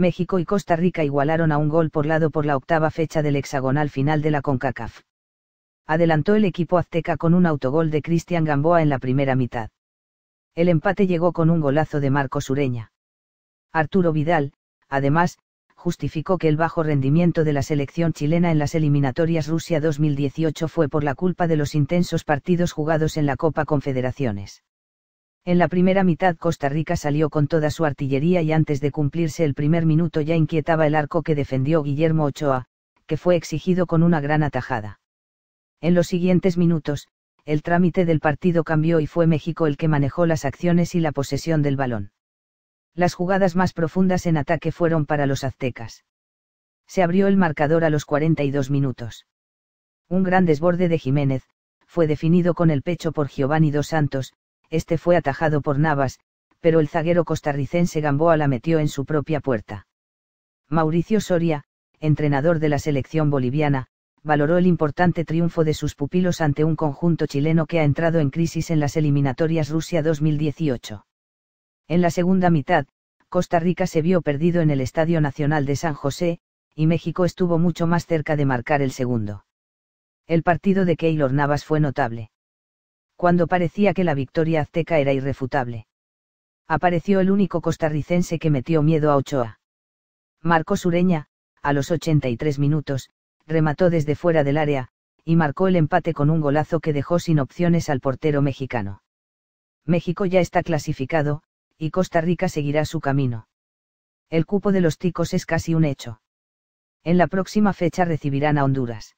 México y Costa Rica igualaron a un gol por lado por la octava fecha del hexagonal final de la CONCACAF. Adelantó el equipo azteca con un autogol de Cristian Gamboa en la primera mitad. El empate llegó con un golazo de Marco Sureña. Arturo Vidal, además, justificó que el bajo rendimiento de la selección chilena en las eliminatorias Rusia 2018 fue por la culpa de los intensos partidos jugados en la Copa Confederaciones. En la primera mitad Costa Rica salió con toda su artillería y antes de cumplirse el primer minuto ya inquietaba el arco que defendió Guillermo Ochoa, que fue exigido con una gran atajada. En los siguientes minutos, el trámite del partido cambió y fue México el que manejó las acciones y la posesión del balón. Las jugadas más profundas en ataque fueron para los aztecas. Se abrió el marcador a los 42 minutos. Un gran desborde de Jiménez, fue definido con el pecho por Giovanni dos Santos, este fue atajado por Navas, pero el zaguero costarricense Gamboa la metió en su propia puerta. Mauricio Soria, entrenador de la selección boliviana, valoró el importante triunfo de sus pupilos ante un conjunto chileno que ha entrado en crisis en las eliminatorias Rusia 2018. En la segunda mitad, Costa Rica se vio perdido en el Estadio Nacional de San José, y México estuvo mucho más cerca de marcar el segundo. El partido de Keylor Navas fue notable cuando parecía que la victoria azteca era irrefutable. Apareció el único costarricense que metió miedo a Ochoa. Marcó Sureña, a los 83 minutos, remató desde fuera del área, y marcó el empate con un golazo que dejó sin opciones al portero mexicano. México ya está clasificado, y Costa Rica seguirá su camino. El cupo de los ticos es casi un hecho. En la próxima fecha recibirán a Honduras.